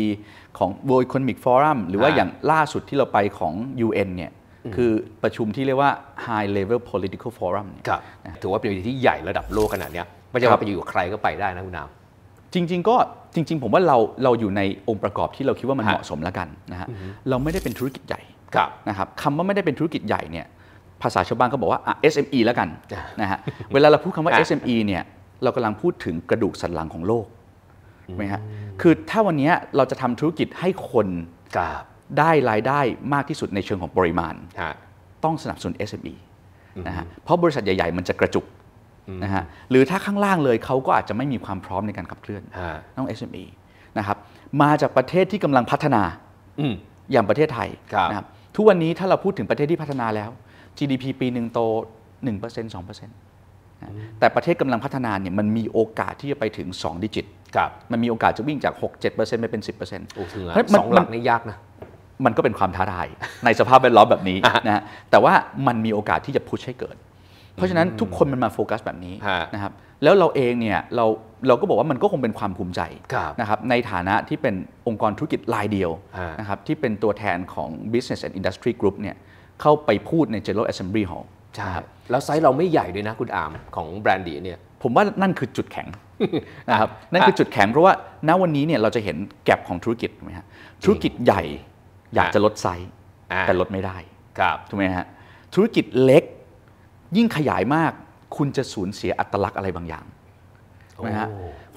ของ World Economic Forum หรือว่าอย่างล่าสุดที่เราไปของ UN เนี่ยคือประชุมที่เรียกว่า High Level Political Forum ถือว่าเป็นเวทีที่ใหญ่ระดับโลกขนาดนี้ไม่ใช่ว่าไปอยู่กับใครก็ไปได้นะคุณนาวจริง ๆก็จริงๆผมว่าเราเราอยู่ในองค์ประกอบที่เราคิดว่ามันเหมาะสมแล้วกันนะฮะเราไม่ได้เป็นธุรกิจใหญ่นะครับคำว่าไม่ได้เป็นธุรกิจใหญ่เนี่ย ภาษาชาวบ้านก็บอกว่า SME แล้วกันนะฮะเวลาเราพูดคำว่า SME เนี่ยเรากำลังพูดถึงกระดูกสันหลังของโลกไหมฮะคือถ้าวันนี้เราจะทำธุรกิจให้คนได้รายได้มากที่สุดในเชิงของปริมาณ ต้องสนับสนุน SME นะฮะเพราะบริษัทใหญ่ๆมันจะกระจุกนะฮะหรือถ้าข้างล่างเลยเขาก็อาจจะไม่มีความพร้อมในการขับเคลื่อนต้อง SME นะครับมาจากประเทศที่กำลังพัฒนาอย่างประเทศไทยนะครับ ทุกวันนี้ถ้าเราพูดถึงประเทศที่พัฒนาแล้ว GDP ปีหนึ่งโต 1% 2%แต่ประเทศกำลังพัฒนาเนี่ยมันมีโอกาสที่จะไปถึง2ดิจิตมันมีโอกาสจะวิ่งจาก6-7%ไปเป็น 10%โอ้ถึงสองหลักนี่ยากนะมันก็เป็นความท้าทายในสภาพแวดล้อมแบบนี้นะฮะ แต่ว่ามันมีโอกาสที่จะพุชให้เกิด เพราะฉะนั้นทุกคนมันมาโฟกัสแบบนี้นะครับ แล้วเราเองเนี่ยเราเราก็บอกว่ามันก็คงเป็นความภูมิใจนะครับ ในฐานะที่เป็นองค์กรธุรกิจรายเดียวนะครับที่เป็นตัวแทนของ Business and Industry Group เนี่ยเข้าไปพูดใน General Assembly Hall ใช่แล้วไซส์เราไม่ใหญ่ด้วยนะคุณอามของแบรนด์ดีเนี่ย ผมว่านั่นคือจุดแข็งนะครับ นั่นคือจุดแข็งเพราะว่าณวันนี้เนี่ยเราจะเห็นแกลบของธุรกิจไหมฮะธุรกิจใหญ่อยากจะลดไซส์ แต่ลดไม่ได้ถูกไหมฮะธุรกิจเล็กยิ่งขยายมาก คุณจะสูญเสียอัตลักษณ์อะไรบางอย่างถูกไหมฮะ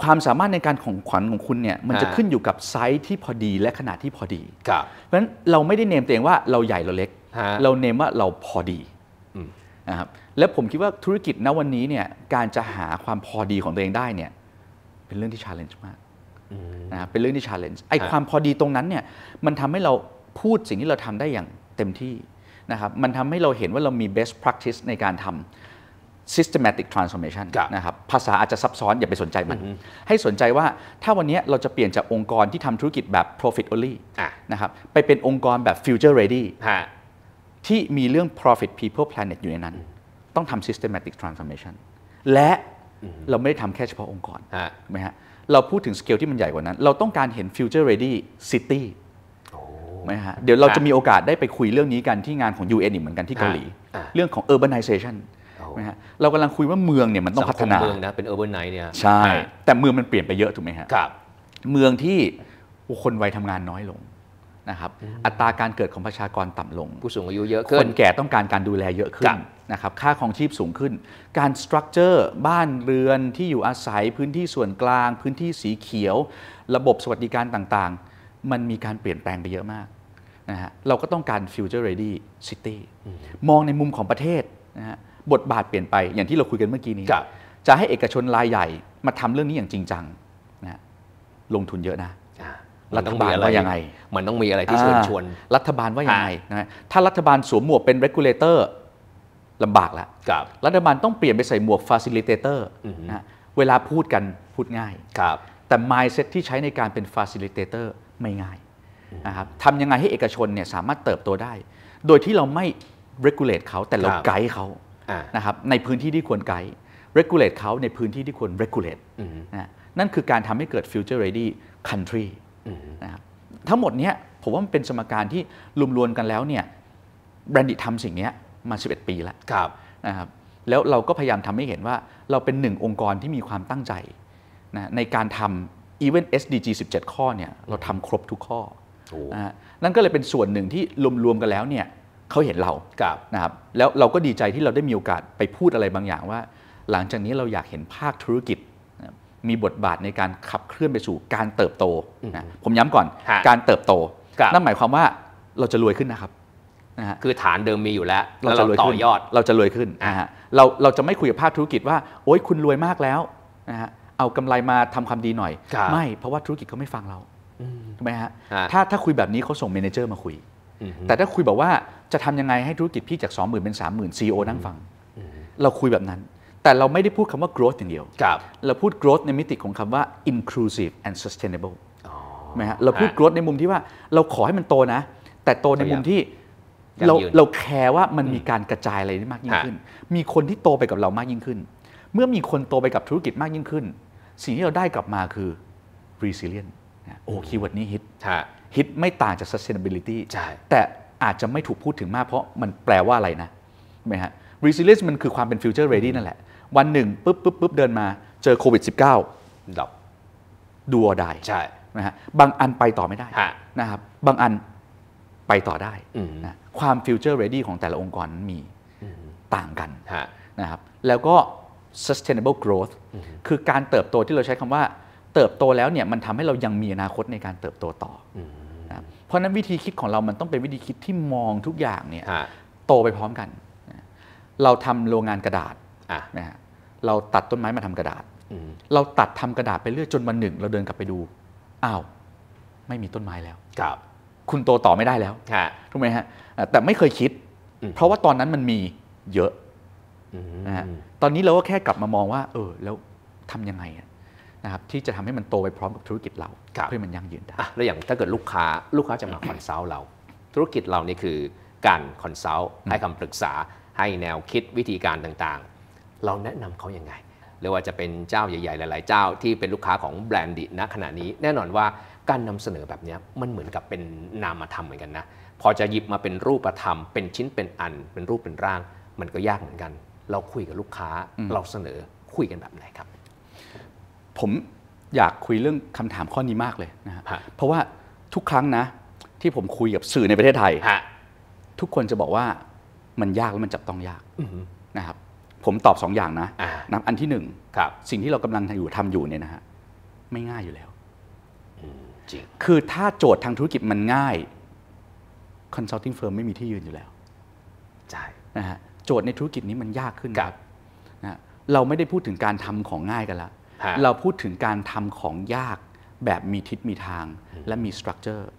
ความสามารถในการของขวัญของคุณเนี่ยมันจะขึ้นอยู่กับไซส์ที่พอดีและขนาดที่พอดี เพราะฉะนั้นเราไม่ได้เนมตัวเองว่าเราใหญ่เราเล็ก เราเนมว่าเราพอดีนะครับและผมคิดว่าธุรกิจณวันนี้เนี่ย การจะหาความพอดีของตัวเองได้เนี่ย เป็นเรื่องที่ชาเลนจ์มากนะเป็นเรื่องที่ชาเลนจ์ไอ้ความพอดีตรงนั้นเนี่ยมันทำให้เราพูดสิ่งที่เราทำได้อย่างเต็มที่นะครับ มันทำให้เราเห็นว่าเรามี best practice ในการทำ systematic transformation นะครับ ภาษาอาจจะซับซ้อนอย่าไปสนใจมัน ให้สนใจว่าถ้าวันนี้เราจะเปลี่ยนจากองค์กรที่ทำธุรกิจแบบ profit only นะครับ ไปเป็นองค์กรแบบ future ready ที่มีเรื่อง profit people planet อยู่ในนั้น ต้องทำ systematic transformation และเราไม่ได้ทำแค่เฉพาะองค์กรไหมฮะ เราพูดถึงสเกลที่มันใหญ่กว่านั้น เราต้องการเห็น future ready city ไหมฮะเดี๋ยวเราจะมีโอกาสได้ไปคุยเรื่องนี้กันที่งานของ UN อีกเหมือนกันที่เกาหลีเรื่องของ urbanization นมฮะเรากำลังคุยว่าเมืองเนี่ยมันต้องพัฒนาเมืองนะเป็น urbanized เนี่ยใช่แต่เมืองมันเปลี่ยนไปเยอะถูกไหมฮะครับเมืองที่คนวัยทำงานน้อยลงนะครับอัตราการเกิดของประชากรต่ำลง ผู้สูงอายุเยอะขึ้นคนแก่ต้องการการดูแลเยอะขึ้นนะครับค่าของชีพสูงขึ้นการสตรัคเจอร์บ้านเรือนที่อยู่อาศัยพื้นที่ส่วนกลาง พื้นที่สีเขียว ระบบสวัสดิการต่างๆมันมีการเปลี่ยนแปลงไปเยอะมากนะฮะเราก็ต้องการ future ready city มองในมุมของประเทศนะฮะบทบาทเปลี่ยนไปอย่างที่เราคุยกันเมื่อกี้นี้ จะให้เอกชนรายใหญ่มาทำเรื่องนี้อย่างจริงจังนะลงทุนเยอะนะรัฐบาลว่ายังไงมันต้องมีอะไรที่เชิญชวน รัฐบาลว่ายังไงนะถ้ารัฐบาลสวมหมวกเป็น regulator ลำบากแล้วรัฐบาลต้องเปลี่ยนไปใส่หมวก facilitator นะเวลาพูดกันพูดง่ายแต่ mindset ที่ใช้ในการเป็น facilitator ไม่ง่ายนะครับทำยังไงให้เอกชนเนี่ยสามารถเติบโตได้ โดยที่เราไม่ regulate เขาแต่เราไกด์เขานะครับในพื้นที่ที่ควรไกด์ regulate เขาในพื้นที่ที่ควร regulate นะนั่นคือการทำให้เกิด future ready country นะครับทั้งหมดเนี้ยผมว่ามันเป็นสมการที่รวมรวมกันแล้วเนี่ยแบรนด์ดิทำสิ่งนี้มา 11 ปีแล้วนะครับแล้วเราก็พยายามทำให้เห็นว่าเราเป็นหนึ่งองค์กรที่มีความตั้งใจนะในการทำอวนต์ SDG 17ข้อเนี่ยเราทำครบทุกข้อนะนั่นก็เลยเป็นส่วนหนึ่งที่รวมๆกันแล้วเนี่ยเขาเห็นเรารนะครับ แล้วเราก็ดีใจที่เราได้มีโอกาสไปพูดอะไรบางอย่างว่า หลังจากนี้เราอยากเห็นภาคธุรกิจ มีบทบาทในการขับเคลื่อนไปสู่การเติบโตนะผมย้ำก่อน การเติบโตนั่นหมายความว่าเราจะรวยขึ้นนะครับนะฮะคือฐานเดิมมีอยู่แล้ว เราจะรวยต่อยอดเราจะรวยขึ้นนะฮะเราเราจะไม่คุยกับภาคธุรกิจว่าโอ๊ยคุณรวยมากแล้วนะฮะเอากำไรมาทำความดีหน่อย ไม่เพราะว่าธุรกิจเขาไม่ฟังเราถูกไหมฮะถ้าถ้าคุยแบบนี้เขาส่งเมนเจอร์มาคุยแต่ถ้าคุยแบบว่าจะทำยังไงให้ธุรกิจพี่จาก 20,000 เป็นสามมื่นซีโอนั่งฟัง เราคุยแบบนั้น แต่เราไม่ได้พูดคำว่า growth อย่างเดียว เราพูด growth ในมิติของคำว่า inclusive and sustainable ไหมฮะเราพูด growth ในมุมที่ว่า เราขอให้มันโตนะ แต่โตในมุมที่เราเราแคร์ว่ามันมีการกระจายอะไรได้มากยิ่งขึ้น มีคนที่โตไปกับเรามากยิ่งขึ้น เมื่อมีคนโตไปกับธุรกิจมากยิ่งขึ้นสิ่งที่เราได้กลับมาคือ resilient โอ้คีย์เวิร์ดนี้ฮิตฮิตไม่ต่างจาก sustainability แต่อาจจะไม่ถูกพูดถึงมากเพราะมันแปลว่าอะไรนะไหมฮะ resilience มันคือความเป็น future ready นั่นแหละ วันหนึ่งปุ๊บปุ๊บปุ๊บเดินมาเจอโควิด -19 ดับดูอดายใช่นะฮะบางอันไปต่อไม่ได้นะครับบางอันไปต่อได้นะความ future ready ของแต่ละองค์กรมีต่างกันนะครับ แล้วก็ sustainable growth คือการเติบโตที่เราใช้คำว่า เติบโตแล้วเนี่ยมันทำให้เรายังมีอนาคตในการเติบโตต่อนะเพราะนั้นวิธีคิดของเรา มันต้องเป็นวิธีคิดที่มองทุกอย่างเนี่ยโตไปพร้อมกัน เราทำโรงงานกระดาษนะฮะ เราตัดต้นไม้มาทำกระดาษ เราตัดทำกระดาษไปเรื่อยจนวันหนึ่ง เราเดินกลับไปดู อ้าว ไม่มีต้นไม้แล้ว ครับ คุณโตต่อไม่ได้แล้วถูกไหมฮะ แต่ไม่เคยคิด เพราะว่าตอนนั้นมันมีเยอะนะตอนนี้เราก็แค่กลับมามองว่าเออแล้วทำยังไงนะครับที่จะทำให้มันโตไปพร้อมกับธุรกิจเราเพื่อมันยั่งยืนได้แล้วอย่างถ้าเกิดลูกค้าลูกค้าจะมาคอนซัลท์เราธุรกิจเรานี่คือ การคอนซัลท์ให้คำปรึกษาให้แนวคิดวิธีการต่างๆ เราแนะนำเขาอย่างไงหรือว่าจะเป็นเจ้าใหญ่ๆหลายๆ เจ้าที่เป็นลูกค้าของแบรนด์ดิณขณะนี้แน่นอนว่าการนำเสนอแบบนี้มันเหมือนกับเป็นนามธรรมเหมือนกันนะ พอจะหยิบมาเป็นรูปธรรมเป็นชิ้นเป็นอัน เป็นรูปเป็นร่างมันก็ยากเหมือนกันเราคุยกับลูกค้า เราเสนอคุยกันแบบไหนครับ ผมอยากคุยเรื่องคำถามข้อนี้มากเลยนะฮะเพราะว่าทุกครั้งนะ ที่ผมคุยกับสื่อในประเทศไทยทุกคนจะบอกว่ามันยากและมันจับต้องยากนะครับ ผมตอบสองอย่างนะนะอันที่หนึ่งสิ่งที่เรากำลังอยู่ทำอยู่เนี่ยนะฮะไม่ง่ายอยู่แล้วจริงคือถ้าโจทย์ทางธุรกิจมันง่ายคอนซัลทิงเฟิร์มไม่มีที่ยืนอยู่แล้วใช่นะฮะจทย์ในธุรกิจนี้มันยากขึ้นครับนะเราไม่ได้พูดถึงการทำของง่ายกันละเราพูดถึงการทำของยากแบบมีทิศมีทาง และมีสตรัคเจอร์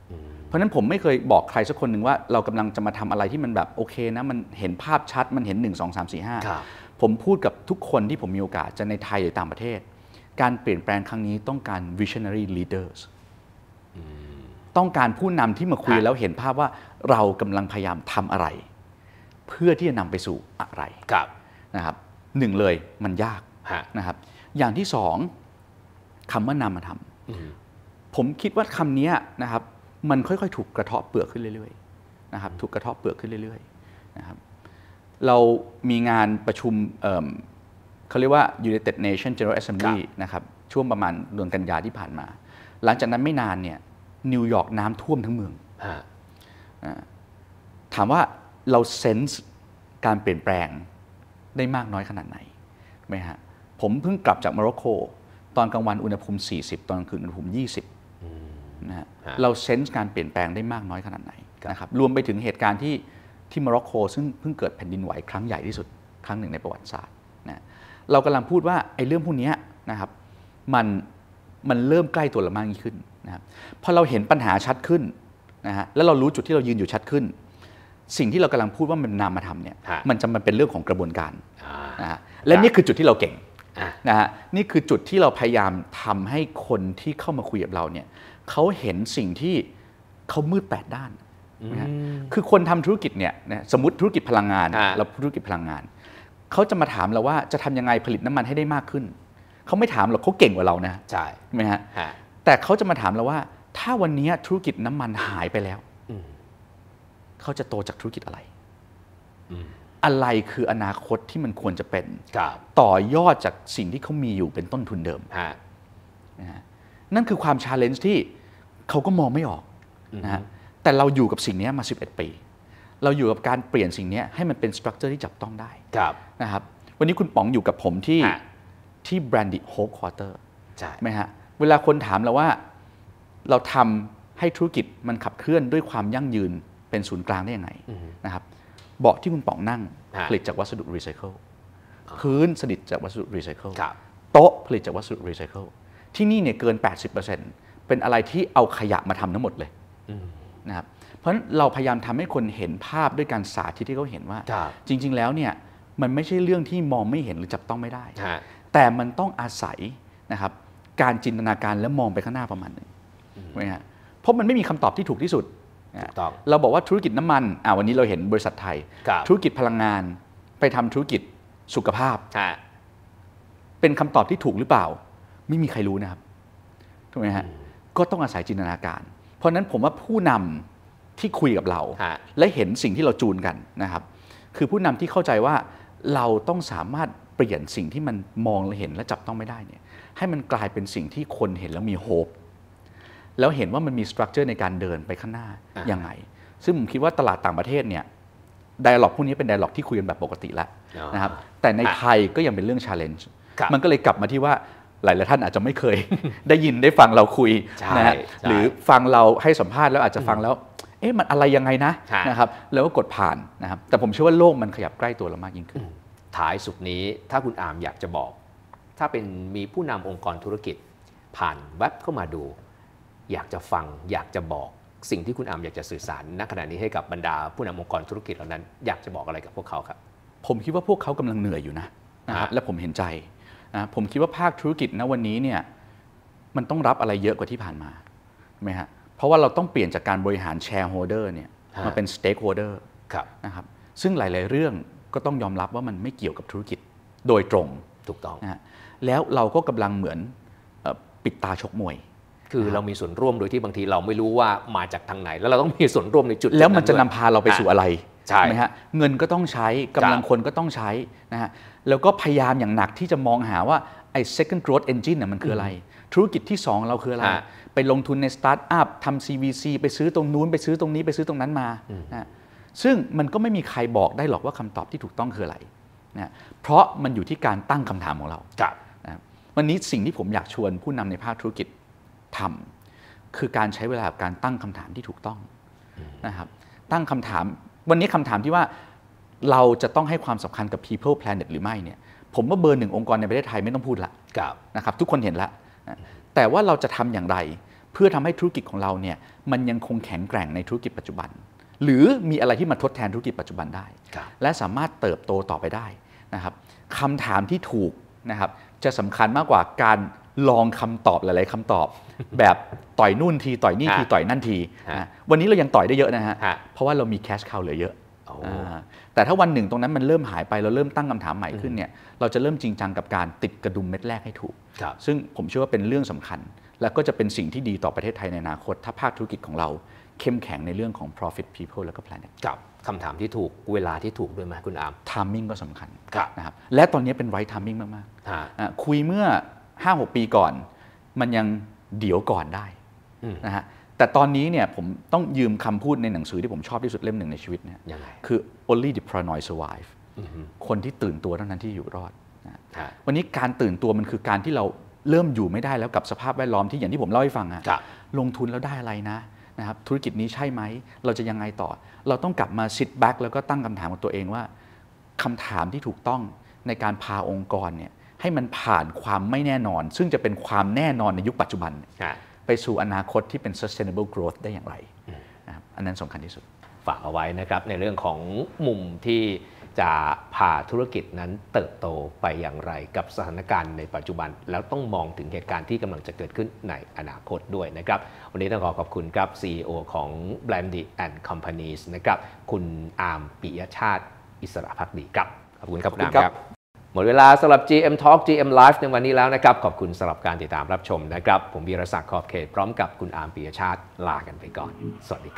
เพราะนั้นผมไม่เคยบอกใครสักคนหนึ่งว่า เรากำลังจะมาทำอะไรที่มันแบบโอเคนะ มันเห็นภาพชัดมันเห็น 1 2 3 4 5 ผมพูดกับทุกคนที่ผมมีโอกาสจะในไทยหรือต่างประเทศ การเปลี่ยนแปลงครั้งนี้ต้องการ visionary leaders ต้องการผู้นำที่มาคุยแล้วเห็นภาพว่าเรากำลังพยายามทำอะไรเพื่อที่จะนำไปสู่อะไรครับนะครับหนึ่งเลยมันยากนะครับ อย่างที่สองคำว่านามธรรมผมคิดว่าคำนี้นะครับมันค่อยๆ ถูกกระเทาะเปลือกขึ้นเรื่อยๆนะครับถูกกระเทาะเปลือกขึ้นเรื่อยๆนะครับเรามีงานประชุมเเขาเรียกว่า United Nations General Assembly นะครับช่วงประมาณเดือนกันยาที่ผ่านมา หลังจากนั้นไม่นานเนี่ยนิวยอร์กน้ำท่วมทั้งเมืองถามว่าเราเซนส์การเปลี่ยนแปลงได้มากน้อยขนาดไหนไหมฮะผมเพิ่งกลับจากโมร็อกโกตอนกลางวันอุณหภูมิ40ตอนกลางคืนอุณหภูมิ20นะฮะเราเซนส์การเปลี่ยนแปลง ได้มากน้อยขนาดไหนนะครับรวมไปถึงเหตุการณ์ที่ที่โมร็อกโกซึ่งเพิ่งเกิดแผ่นดินไหวครั้งใหญ่ที่สุดครั้งหนึ่งในประวัติศาสตร์นะเรากำลังพูดว่าไอ้เรื่องพวกนี้นะครับมันมันเริ่มใกล้ตัวเรามากยิ่งขึ้นนะครับพอเราเห็นปัญหาชัดขึ้นนะฮะแล้วเรารู้จุดที่เรายืนอยู่ชัดขึ้นสิ่งที่เรากำลังพูดว่ามันนามธรรมเนี่ยมันจะมันเป็นเรื่องของกระบวนการนะฮะและนี่คือจุดที่เราเก่งนะฮะนี่คือจุดที่เราพยายามทำให้คนที่เข้ามาคุยกับเราเนี่ยเขาเห็นสิ่งที่เขามืดแปดด้านนะคือคนทำธุรกิจเนี่ยสมมติธุรกิจพลังงาน เราธุรกิจพลังงานเขาจะมาถามเราว่าจะทำยังไงผลิตน้ำมันให้ได้มากขึ้นเขาไม่ถามหรอกเขาเก่งกว่าเรานะใช่ไหมฮะแต่เขาจะมาถามเราว่าถ้าวันนี้ธุรกิจน้ำมันหายไปแล้วเขาจะโตจากธุรกิจอะไรอะไรคืออนาคตที่มันควรจะเป็นต่อยอดจากสิ่งที่เขามีอยู่เป็นต้นทุนเดิม นั่นคือความชาเลนจ์ที่เขาก็มองไม่ออกนะฮะ แต่เราอยู่กับสิ่งนี้มา 11 ปี เราอยู่กับการเปลี่ยนสิ่งนี้ให้มันเป็นสตรัคเจอร์ที่จับต้องได้นะครับ วันนี้คุณป๋องอยู่กับผมที่ที่แบรนด์ดิโฮคอเตอร์ใช่ไหมฮะ เวลาคนถามเราว่าเราทำให้ธุรกิจมันขับเคลื่อนด้วยความยั่งยืนเป็นศูนย์กลางได้ยังไงนะครับเบาะที่คุณป๋องนั่งผลิตจากวัสดุรีไซเคิลพื้นสนิทจากวัสดุรีไซเคิลโต๊ะผลิตจากวัสดุรีไซเคิลที่นี่เนี่ยเกิน 80%เป็นอะไรที่เอาขยะมาทำทั้งหมดเลยนะครับเพราะฉะนั้นเราพยายามทำให้คนเห็นภาพด้วยการสาธิตที่เขาเห็นว่า จริง ๆแล้วเนี่ยมันไม่ใช่เรื่องที่มองไม่เห็นหรือจับต้องไม่ได้แต่มันต้องอาศัยนะครับการจินตนาการและมองไปข้างหน้าประมาณหนึ่งใช่ไหมฮะเพราะมันไม่มีคำตอบที่ถูกที่สุดต้องเราบอกว่าธุรกิจน้ำมันอ่าวันนี้เราเห็นบริษัทไทย ธุรกิจพลังงานไปทำธุรกิจสุขภาพ เป็นคำตอบที่ถูกหรือเปล่า ไม่มีใครรู้นะครับถูกไหมฮะ ก็ต้องอาศัยจินตนาการ เพราะนั้นผมว่าผู้นำที่คุยกับเรา และเห็นสิ่งที่เราจูนกันนะครับ คือผู้นำที่เข้าใจว่าเราต้องสามารถเปลี่ยนสิ่งที่มันมองและเห็นและจับต้องไม่ได้เนี่ยให้มันกลายเป็นสิ่งที่คนเห็นแล้วมีโฮปแล้วเห็นว่ามันมีสตรัคเจอร์ในการเดินไปข้างหน้า ยังไง ซึ่งผมคิดว่าตลาดต่างประเทศเนี่ยไดอะล็อกพวกนี้เป็นไดอะล็อกที่คุยกันแบบปกติแล้วนะครับ แต่ในไทยก็ยังเป็นเรื่องชาเลนจ์มันก็เลยกลับมาที่ว่าหลายหลายท่านอาจจะไม่เคยได้ยินได้ฟังเราคุยนะฮะหรือฟังเราให้สัมภาษณ์แล้วอาจจะฟังแล้ว เอ๊ะ มันอะไรยังไงนะนะครับ แล้วก็กดผ่านนะครับ แต่ผมเชื่อว่าโลกมันขยับใกล้ตัวเรามากยิ่งขึ้น ท้ายสุดนี้ถ้าคุณอามอยากจะบอก ถ้าเป็นมีผู้นำองค์กรธุรกิจ ผ่านแว็บเข้ามาดูอยากจะฟังอยากจะบอก สิ่งที่คุณอามอยากจะสื่อสารณขณะนี้ให้กับบรรดาผู้นำองค์กรธุรกิจเหล่านั้นอยากจะบอกอะไรกับพวกเขาครับ ผมคิดว่าพวกเขากำลังเหนื่อยอยู่นะนะครับและผมเห็นใจนะผมคิดว่าภาคธุรกิจณวันนี้เนี่ยมันต้องรับอะไรเยอะกว่าที่ผ่านมาใช่ไหมฮะเพราะว่าเราต้องเปลี่ยนจากการบริหารแชร์โฮเดอร์เนี่ยมาเป็นสเต็กโฮเดอร์นะครับซึ่งหลาย ๆ เรื่องก็ต้องยอมรับว่ามันไม่เกี่ยวกับธุรกิจโดยตรงถูกต้องนะแล้วเราก็กำลังเหมือนปิดตาชกมวยคือเรามีส่วนร่วมโดยที่บางทีเราไม่รู้ว่ามาจากทางไหน แล้วเราต้องมีส่วนร่วมในจุด แล้วมันจะนำพาเราไปสู่อะไรใช่ไหมฮะเงินก็ต้องใช้กำลังคนก็ต้องใช้นะฮะแล้วก็พยายามอย่างหนักที่จะมองหาว่าไอ้ second growth engine น่ยมันคืออะไร ธุรกิจที่ 2 เราคืออะไรไปลงทุนในสตาร์ทอัพทำ CVC ไปซื้อตรงนู้นไปซื้อตรงนี้ไปซื้อตรงนั้นมานะซึ่งมันก็ไม่มีใครบอกได้หรอกว่าคำตอบที่ถูกต้องคืออะไรนะเพราะมันอยู่ที่การตั้งคำถามของเราครับวันนี้สิ่งที่ผมอยากชวนผู้นำในภาคธุรกิจทำ คือการใช้เวลาการตั้งคำถามที่ถูกต้องนะครับตั้งคำถามวันนี้คำถามที่ว่าเราจะต้องให้ความสำคัญกับ people planet หรือไม่เนี่ยผมว่าเบอร์หนึ่งองค์กรในประเทศไทยไม่ต้องพูดละนะครับ ทุกคนเห็นละ แต่ว่าเราจะทำอย่างไร เพื่อทำให้ธุรกิจของเราเนี่ยมันยังคงแข็งแกร่งในธุรกิจปัจจุบัน หรือมีอะไรที่มาทดแทนธุรกิจปัจจุบันได้ และสามารถเติบโตต่อไปได้นะครับคำถามที่ถูกนะครับจะสำคัญมากกว่าการลองคำตอบหลาย ๆคำตอบแบบต่อยนู่นที ต่อยนี่ที ต่อยนั่นที วันนี้เรายังต่อยได้เยอะนะฮะ เพราะว่าเรามีแคชคาวเหลือเยอะแต่ถ้าวันหนึ่งตรงนั้นมันเริ่มหายไปเราเริ่มตั้งคำถามใหม่ขึ้นเนี่ย เราจะเริ่มจริงจังกับการติดกระดุมเม็ดแรกให้ถูก ซึ่งผมเชื่อว่าเป็นเรื่องสำคัญ แล้วก็จะเป็นสิ่งที่ดีต่อประเทศไทยในอนาคต ถ้าภาคธุรกิจของเราเข้มแข็งในเรื่องของ profit people แล้วก็ planet ครับคำถามที่ถูกเวลาที่ถูกด้วยไหมคุณอาม timing ก็สำคัญนะครับ และตอนนี้เป็น right timing มากๆคุยเมื่อห้หกปีก่อนมันยังเดี๋ยวก่อนได้นะฮะแต่ตอนนี้เนี่ยผมต้องยืมคำพูดในหนังสือที่ผมชอบที่สุดเล่มหนึ่งในชีวิตเนี่ยยคือ only the paranoid survive คนที่ตื่นตัวเท่านั้นที่อยู่รอดนะวันนี้การตื่นตัวมันคือการที่เราเริ่มอยู่ไม่ได้แล้วกับสภาพแวดล้อมที่อย่างที่ผมเล่าให้ฟังอะลงทุนแล้วได้อะไรนะนะครับธุรกิจนี้ใช่ไหม เราจะยังไงต่อ เราต้องกลับมา sit back แล้วก็ตั้งคำถามกับตัวเองว่า คำถามที่ถูกต้องในการพาองค์กรเนี่ยให้มันผ่านความไม่แน่นอน ซึ่งจะเป็นความแน่นอนในยุคปัจจุบัน ไปสู่อนาคตที่เป็น sustainable growth ได้อย่างไร อันนั้นสำคัญที่สุด ฝากเอาไว้นะครับในเรื่องของมุมที่จะพาธุรกิจนั้นเติบโตไปอย่างไรกับสถานการณ์ในปัจจุบัน แล้วต้องมองถึงเหตุการณ์ที่กำลังจะเกิดขึ้นในอนาคตด้วยนะครับวันนี้ต้องขอขอบคุณครับ CEO ของ Blandy and Companies นะครับคุณอาร์มปิยชาติอิสระพักดีครับขอบคุณครับคุณอาร์มครับหมดเวลาสำหรับ GM Talk GM Live ในวันนี้แล้วนะครับ ขอบคุณสำหรับการติดตามรับชมนะครับ ผมวีรศักดิ์ขอบเขตพร้อมกับคุณอาร์มปียชาติลากันไปก่อน สวัสดีค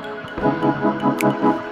รับ No,